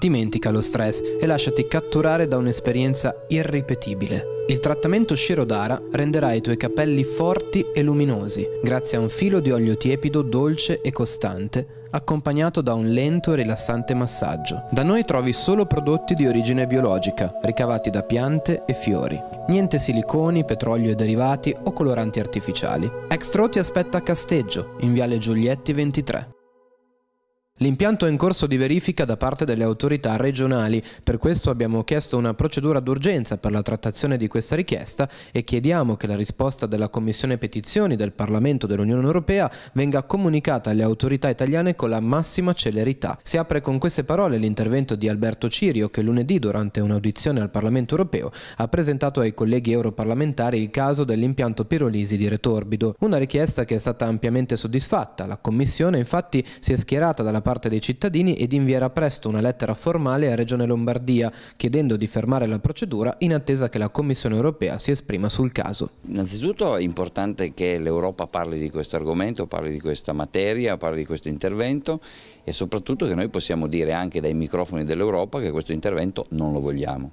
Dimentica lo stress e lasciati catturare da un'esperienza irripetibile. Il trattamento Shirodara renderà i tuoi capelli forti e luminosi grazie a un filo di olio tiepido dolce e costante accompagnato da un lento e rilassante massaggio. Da noi trovi solo prodotti di origine biologica, ricavati da piante e fiori. Niente siliconi, petrolio e derivati o coloranti artificiali. Extro ti aspetta a Casteggio, in Viale Giulietti 23. L'impianto è in corso di verifica da parte delle autorità regionali, per questo abbiamo chiesto una procedura d'urgenza per la trattazione di questa richiesta e chiediamo che la risposta della Commissione Petizioni del Parlamento dell'Unione Europea venga comunicata alle autorità italiane con la massima celerità. Si apre con queste parole l'intervento di Alberto Cirio che lunedì durante un'audizione al Parlamento Europeo ha presentato ai colleghi europarlamentari il caso dell'impianto Pirolisi di Retorbido, una richiesta che è stata ampiamente soddisfatta. La Commissione infatti si è schierata dalla parte dei cittadini ed invierà presto una lettera formale a Regione Lombardia chiedendo di fermare la procedura in attesa che la Commissione europea si esprima sul caso. Innanzitutto è importante che l'Europa parli di questo argomento, parli di questa materia, parli di questo intervento e soprattutto che noi possiamo dire anche dai microfoni dell'Europa che questo intervento non lo vogliamo.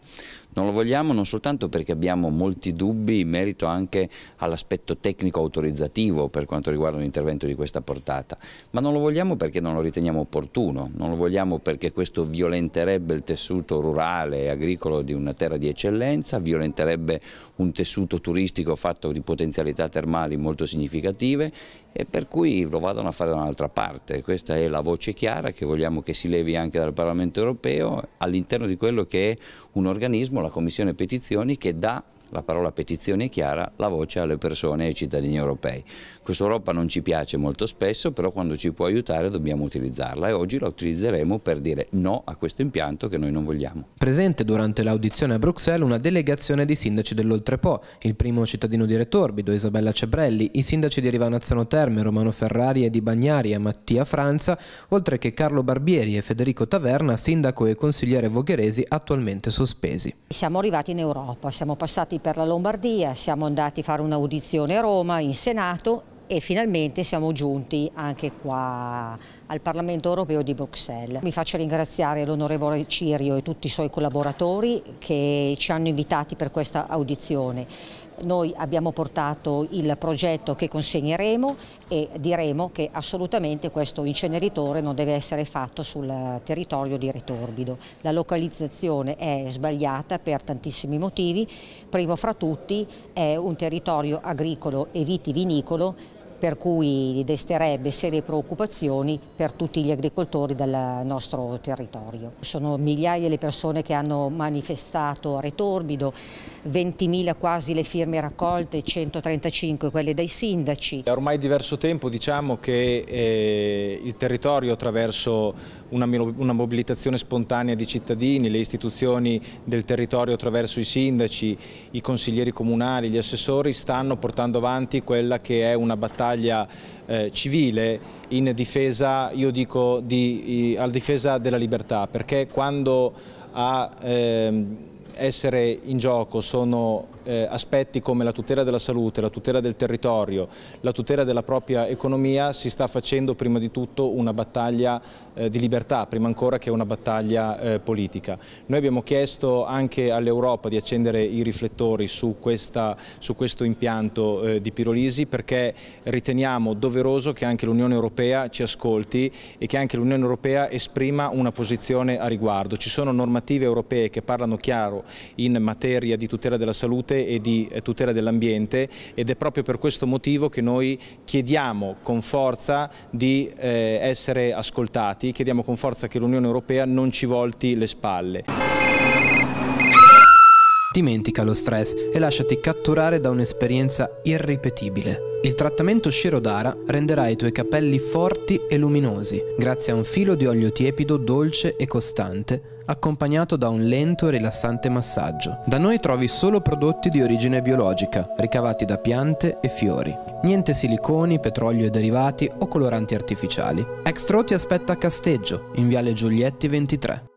Non lo vogliamo non soltanto perché abbiamo molti dubbi in merito anche all'aspetto tecnico autorizzativo per quanto riguarda un intervento di questa portata, ma non lo vogliamo perché non lo riteniamo opportuno, non lo vogliamo perché questo violenterebbe il tessuto rurale e agricolo di una terra di eccellenza, violenterebbe un tessuto turistico fatto di potenzialità termali molto significative e per cui lo vadano a fare da un'altra parte. Questa è la voce chiara che vogliamo che si levi anche dal Parlamento europeo all'interno di quello che è un organismo, la Commissione Petizioni che dà la parola petizione chiara, la voce alle persone e ai cittadini europei. Questa Europa non ci piace molto spesso, però quando ci può aiutare dobbiamo utilizzarla e oggi la utilizzeremo per dire no a questo impianto che noi non vogliamo. Presente durante l'audizione a Bruxelles una delegazione di sindaci dell'Oltrepo, il primo cittadino di Retorbido, Isabella Cebrelli, i sindaci di Rivanazzano Terme, Romano Ferrari e di Bagnari e Mattia Franza, oltre che Carlo Barbieri e Federico Taverna, sindaco e consigliere vogheresi attualmente sospesi. Siamo arrivati in Europa, siamo passati per la Lombardia, siamo andati a fare un'audizione a Roma, in Senato e finalmente siamo giunti anche qua al Parlamento europeo di Bruxelles. Mi faccio ringraziare l'onorevole Cirio e tutti i suoi collaboratori che ci hanno invitati per questa audizione. Noi abbiamo portato il progetto che consegneremo e diremo che assolutamente questo inceneritore non deve essere fatto sul territorio di Retorbido. La localizzazione è sbagliata per tantissimi motivi, primo fra tutti è un territorio agricolo e vitivinicolo per cui desterebbe serie preoccupazioni per tutti gli agricoltori del nostro territorio. Sono migliaia le persone che hanno manifestato a Retorbido, 20.000 quasi le firme raccolte, 135 quelle dai sindaci. È ormai diverso tempo diciamo che eh, il territorio attraverso una, una mobilitazione spontanea di cittadini, le istituzioni del territorio attraverso i sindaci, i consiglieri comunali, gli assessori stanno portando avanti quella che è una battaglia battaglia eh, civile in difesa, io dico, di, di, alla difesa della libertà, perché quando a eh, essere in gioco sono eh, aspetti come la tutela della salute, la tutela del territorio, la tutela della propria economia si sta facendo prima di tutto una battaglia eh, di libertà, prima ancora che una battaglia eh, politica. Noi abbiamo chiesto anche all'Europa di accendere i riflettori su, questa, su questo impianto eh, di Pirolisi perché riteniamo doveroso che anche l'Unione Europea ci ascolti e che anche l'Unione Europea esprima una posizione a riguardo. Ci sono normative europee che parlano chiaro in materia di tutela della salute salute e di tutela dell'ambiente ed è proprio per questo motivo che noi chiediamo con forza di eh, essere ascoltati, chiediamo con forza che l'Unione Europea non ci volti le spalle. Dimentica lo stress e lasciati catturare da un'esperienza irripetibile. Il trattamento Shirodara renderà i tuoi capelli forti e luminosi grazie a un filo di olio tiepido dolce e costante accompagnato da un lento e rilassante massaggio. Da noi trovi solo prodotti di origine biologica, ricavati da piante e fiori. Niente siliconi, petrolio e derivati o coloranti artificiali. Extro ti aspetta a Casteggio, in Viale Giulietti 23.